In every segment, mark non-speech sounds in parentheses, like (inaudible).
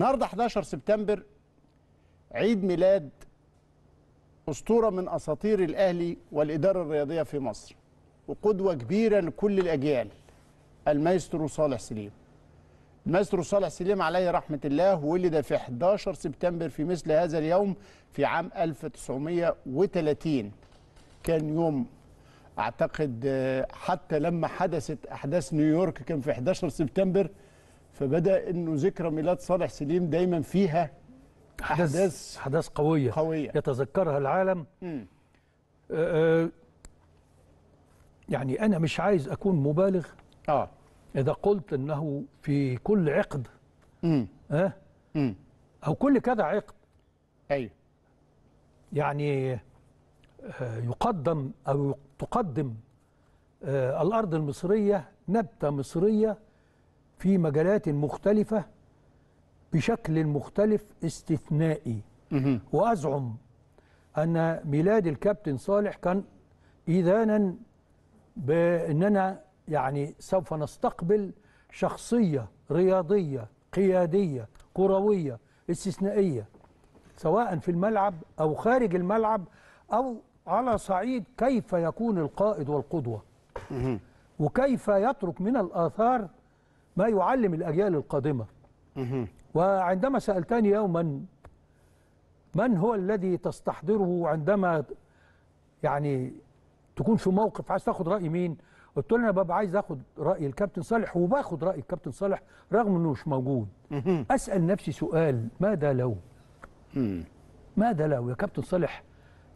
النهارده 11 سبتمبر عيد ميلاد اسطوره من اساطير الاهلي والاداره الرياضيه في مصر وقدوه كبيره لكل الاجيال المايسترو صالح سليم المايسترو صالح سليم عليه رحمه الله ولد في 11 سبتمبر في مثل هذا اليوم في عام 1930 كان يوم اعتقد آه، حتى لما حدثت احداث نيويورك كان في 11 سبتمبر فبدا انه ذكرى ميلاد صالح سليم دايما فيها احداث احداث قويه قويه يتذكرها العالم أه،, آه يعني انا مش عايز اكون مبالغ اه اذا قلت انه في كل عقد امم ها آه او كل كذا عقد ايوه يعني آه يقدم او تقدم آه الارض المصريه نبته مصريه في مجالات مختلفة بشكل مختلف استثنائي وأزعم أن ميلاد الكابتن صالح كان إذانا بأننا يعني سوف نستقبل شخصية رياضية قيادية كروية استثنائية سواء في الملعب أو خارج الملعب أو على صعيد كيف يكون القائد والقدوة وكيف يترك من الآثار ما يعلم الأجيال القادمة وعندما سألتني يوما من هو الذي تستحضره عندما يعني تكون في موقف عايز تاخد رأي مين قلت له انا ببقى عايز اخد راي الكابتن صالح وباخد راي الكابتن صالح رغم انه مش موجود اسال نفسي سؤال ماذا لو ماذا لو يا كابتن صالح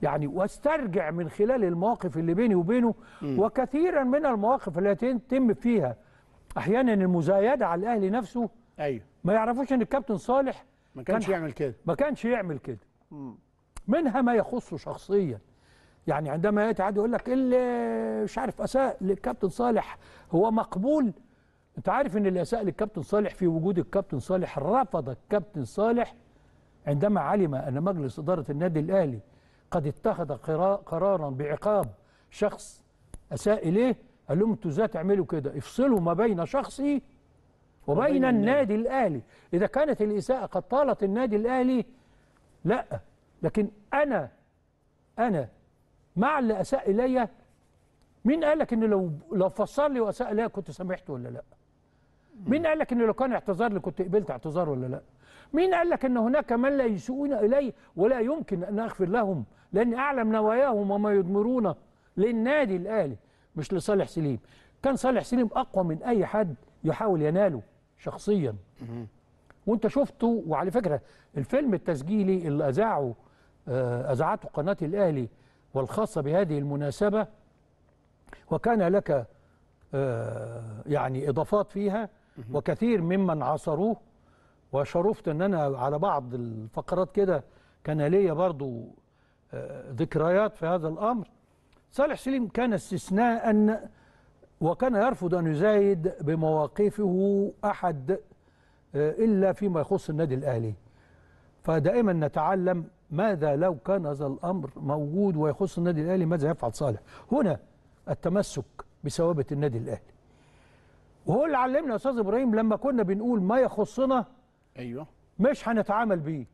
يعني واسترجع من خلال المواقف اللي بيني وبينه وكثيرا من المواقف التي تتم فيها احيانا المزايده على الاهلي نفسه ايوه ما يعرفوش ان الكابتن صالح ما كانش كان يعمل كده ما كانش يعمل كده منها ما يخصه شخصيا يعني عندما ياتي عادي يقول لك اللي مش عارف اساء للكابتن صالح هو مقبول انت عارف ان اللي اساء للكابتن صالح في وجود الكابتن صالح رفض الكابتن صالح عندما علم ان مجلس اداره النادي الاهلي قد اتخذ قرارا بعقاب شخص اساء اليه قال لهم انتوا ازاي تعملوا كده افصلوا ما بين شخصي وبين النادي الاهلي اذا كانت الاساءه قد طالت النادي الاهلي لا لكن انا انا مع اللي اساء الي مين قال لك ان لو لو فصل لي واساء الي كنت سامحته ولا لا مين قال لك ان لو كان اعتذار لي كنت قبلت اعتذار ولا لا مين قال لك ان هناك من لا يسيئون الي ولا يمكن ان اغفر لهم لاني اعلم نواياهم وما يضمرون للنادي الاهلي مش لصالح سليم كان صالح سليم اقوى من اي حد يحاول يناله شخصيا وانت شفته وعلى فكره الفيلم التسجيلي اللي اذاعه آه، اذاعته قناه الاهلي والخاصه بهذه المناسبه وكان لك آه، يعني اضافات فيها وكثير ممن عاصروه وشرفت ان انا على بعض الفقرات كده كان ليا برضو آه، ذكريات في هذا الامر صالح سليم كان استثناء وكان يرفض أن يزايد بمواقفه أحد آه، إلا فيما يخص النادي الأهلي فدائما نتعلم ماذا لو كان هذا الأمر موجود ويخص النادي الأهلي ماذا يفعل صالح هنا التمسك بثوابت النادي الأهلي وهو اللي علمنا يا أستاذ إبراهيم لما كنا بنقول ما يخصنا أيوه مش هنتعامل بيه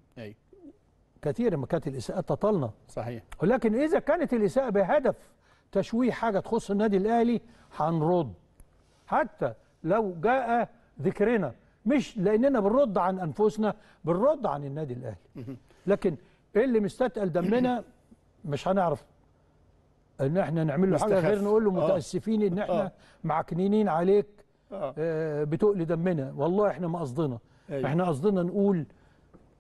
كثير ما كانت الاساءه تطلنا صحيح ولكن اذا كانت الاساءه بهدف تشويه حاجه تخص النادي الاهلي هنرد حتى لو جاء ذكرنا مش لاننا بنرد عن انفسنا بنرد عن النادي الاهلي (laughs) لكن اللي مستتقل دمنا مش هنعرف ان احنا نعمل له حاجه غير نقول له آه. متاسفين ان احنا آه. معكنينين عليك آه. بتقل دمنا والله احنا ما قصدنا أيوه. احنا قصدنا نقول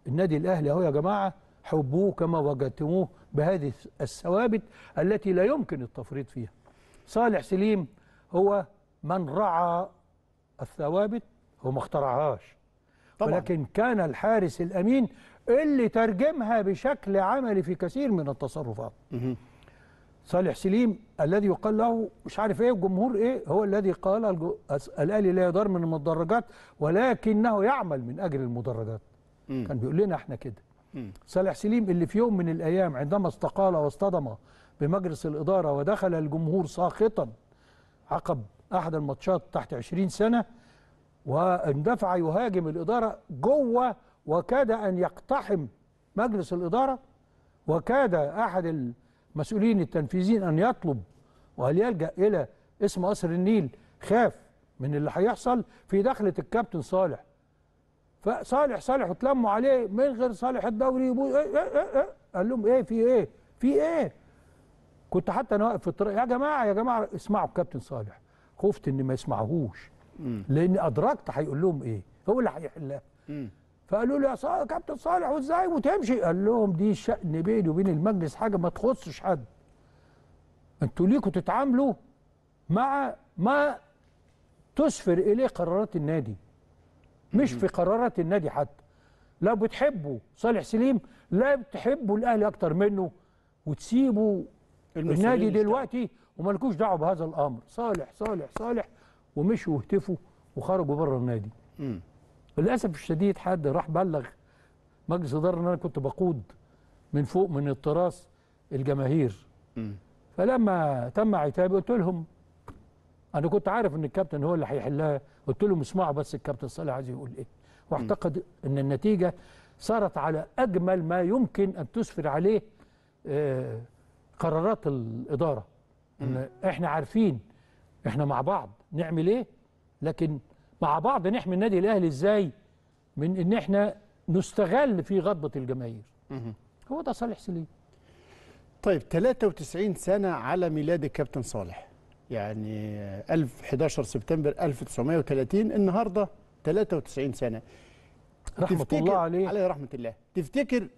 النادي الاهلي اهو يا جماعه حبوه كما وجدتموه بهذه الثوابت التي لا يمكن التفريط فيها صالح سليم هو من رعى الثوابت هو ما اخترعهاش طبعا. ولكن كان الحارس الأمين اللي ترجمها بشكل عملي في كثير من التصرفات صالح سليم الذي يقال له مش عارف ايه الجمهور ايه هو الذي قال الاهلي لا يدار من المدرجات ولكنه يعمل من اجل المدرجات كان بيقول لنا احنا كده صالح سليم اللي في يوم من الأيام عندما استقال واصطدم بمجلس الإدارة ودخل الجمهور ساخطا عقب أحد الماتشات تحت 20 سنة واندفع يهاجم الإدارة جوه وكاد أن يقتحم مجلس الإدارة وكاد أحد المسؤولين التنفيذيين أن يطلب وهل يلجأ إلى اسم قصر النيل خاف من اللي هيحصل في دخلة الكابتن صالح فصالح صالح اتلموا عليه من غير صالح الدوري ايه إيه إيه إيه إيه. قال لهم ايه في ايه في ايه كنت حتى انا واقف في الطريق يا جماعه يا جماعه اسمعوا الكابتن صالح خفت ان ما يسمعهوش لان ادركت هيقول لهم ايه هو اللي هيحلها فقالوا له يا صالح كابتن صالح وازاي وتمشي قال لهم دي شأن بيني وبين المجلس حاجه ما تخصش حد انتوا ليكوا تتعاملوا مع ما تسفر اليه قرارات النادي مش في قرارات النادي حتى لو بتحبه صالح سليم لا بتحبه الاهلي اكتر منه وتسيبوا النادي دلوقتي ومالكوش دعوه بهذا الامر صالح صالح صالح ومشوا وهتفوا وخرجوا بره النادي مم. للاسف الشديد حد راح بلغ مجلس اداره ان انا كنت بقود من فوق من التراس الجماهير م. فلما تم عتابي قلت لهم انا كنت عارف ان الكابتن هو اللي هيحلها قلت لهم اسمعوا بس الكابتن صالح عايز يقول ايه واعتقد ان النتيجه صارت على اجمل ما يمكن ان تسفر عليه آه، قرارات الاداره ان احنا عارفين احنا مع بعض نعمل ايه لكن مع بعض نحمي النادي الاهلي ازاي من ان احنا نستغل في غضبه الجماهير هو ده صالح سليم طيب 93 سنه على ميلاد الكابتن صالح يعني 11 سبتمبر 1930 النهارده 93 سنه رحمه الله عليه عليه رحمه الله تفتكر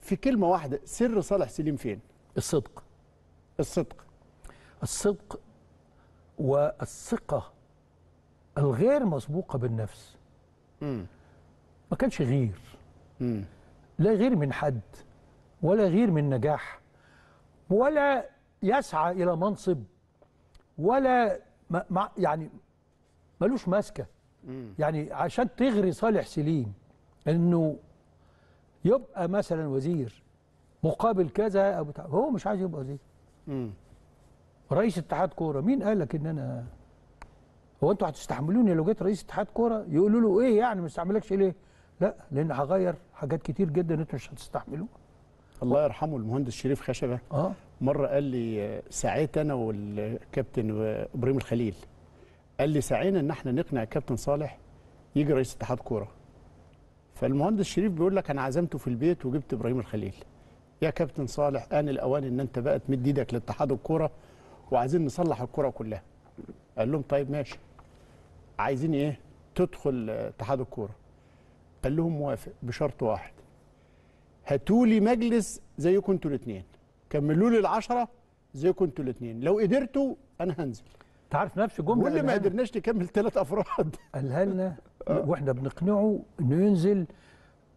في كلمه واحده سر صالح سليم فين الصدق الصدق الصدق والثقه الغير مسبوقه بالنفس امم ما كانش غير امم لا غير من حد ولا غير من نجاح ولا يسعى الى منصب ولا ما يعني ملوش ماسكه يعني عشان تغري صالح سليم انه يبقى مثلا وزير مقابل كذا ابو هو مش عايز يبقى وزير امم رئيس اتحاد كوره مين قال لك ان انا هو انتوا هتستحملوني لو جيت رئيس اتحاد كوره يقولوا له ايه يعني ما استحملكش ليه لا لان هغير حاجات كتير جدا انتوا مش هتستحملوها الله يرحمه المهندس شريف خشبه اه مره قال لي سعيت انا والكابتن ابراهيم الخليل قال لي سعينا ان احنا نقنع الكابتن صالح يجي رئيس اتحاد كوره فالمهندس شريف بيقول لك انا عزمته في البيت وجبت ابراهيم الخليل يا كابتن صالح ان الأوان ان انت بقى تمد ايدك لاتحاد الكوره وعايزين نصلح الكوره كلها قال لهم طيب ماشي عايزين ايه تدخل اتحاد الكوره قال لهم موافق بشرط واحد هاتوا لي مجلس زيكم انتوا الاثنين كملوا لي العشرة زي كنتوا الاثنين لو قدرتوا انا هنزل انت عارف نفس الجمله واللي ما قدرناش نكمل ثلاث افراد (laughs) قالها لنا واحنا بنقنعه انه ينزل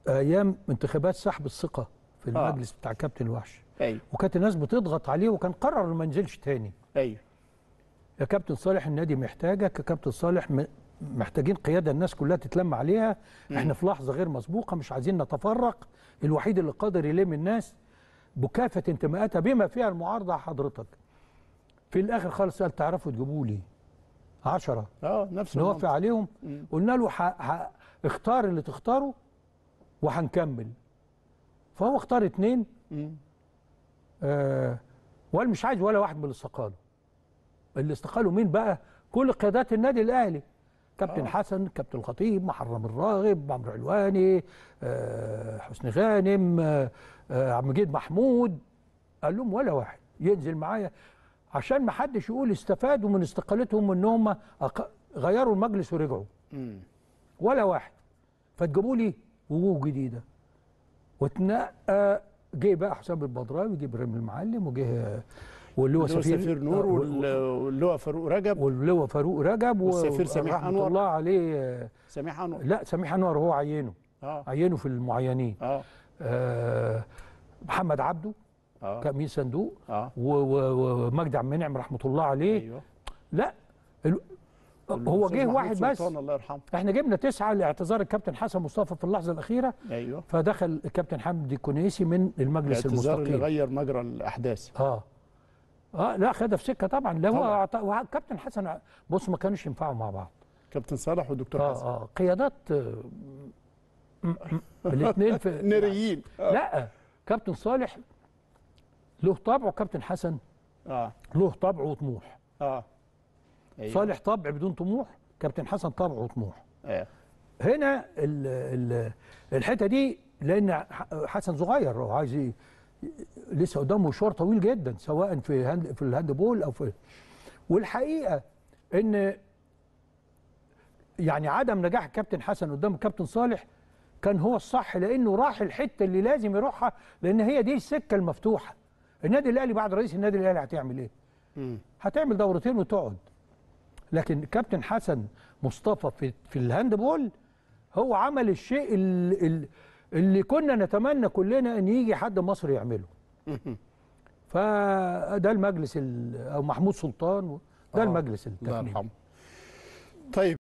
ايام انتخابات سحب الثقه في آه. المجلس آه. بتاع كابتن وحش ايوه وكانت الناس بتضغط عليه وكان قرر ما ينزلش تاني ايوه يا كابتن صالح النادي محتاجك يا كابتن صالح محتاجين قياده الناس كلها تتلم عليها احنا في لحظه غير مسبوقه مش عايزين نتفرق الوحيد اللي قادر يلم الناس بكافه انتماءاتها بما فيها المعارضه حضرتك في الاخر خالص قال تعرفوا تجيبوا لي 10 اه نفس نوافق عليهم قلنا له ح... ح... اختار اللي تختاره وهنكمل فهو اختار اثنين آه وقال مش عايز ولا واحد من اللي استقالوا اللي استقالوا مين بقى كل قيادات النادي الاهلي كابتن أوه. حسن كابتن الخطيب محرم الراغب عمرو علواني آه، حسن حسني غانم آه، آه، عم جيد محمود قال لهم ولا واحد ينزل معايا عشان ما حدش يقول استفادوا من استقالتهم ان هم غيروا المجلس ورجعوا ولا واحد فتجيبوا لي وجوه جديده وتنقى جه بقى حسام البدراوي جه ابراهيم المعلم وجه واللواء سفير, سفير نور آه، واللواء فاروق رجب واللواء فاروق رجب والسفير سميح انور الله عليه سميح انور لا سميح انور هو عينه آه. عينه في المعينين آه. آه محمد عبده آه. كامين صندوق آه. ومجدي عم منعم رحمه الله عليه أيوه. لا هو جه واحد بس الله يرحمه احنا جبنا تسعه لاعتذار الكابتن حسن مصطفى في اللحظه الاخيره ايوه فدخل الكابتن حمدي الكنيسي من المجلس المستقيم الاعتذار اللي غير مجرى الاحداث اه اه لا خدها في سكه طبعا لا هو وكابتن حسن بص ما كانوش ينفعوا مع بعض كابتن صالح والدكتور آه حسن اه قيادات آه، الاثنين في (laughs) ناريين آه. لا كابتن صالح له طبع وكابتن حسن اه له طبع وطموح اه أيوه. صالح طبع بدون طموح كابتن حسن طبع وطموح أيوه. هنا الحته دي لان حسن صغير وعايز لسه قدامه مشوار طويل جدا سواء في هند في الهاند بول او في والحقيقه ان يعني عدم نجاح الكابتن حسن قدام الكابتن صالح كان هو الصح لانه راح الحته اللي لازم يروحها لان هي دي السكه المفتوحه النادي الاهلي بعد رئيس النادي الاهلي هتعمل ايه هتعمل دورتين وتقعد لكن كابتن حسن مصطفى في في الهاندبول هو عمل الشيء اللي اللي كنا نتمنى كلنا ان يجي حد مصري يعمله (laughs) فده المجلس او محمود سلطان ده آه، المجلس التكنيكي طيب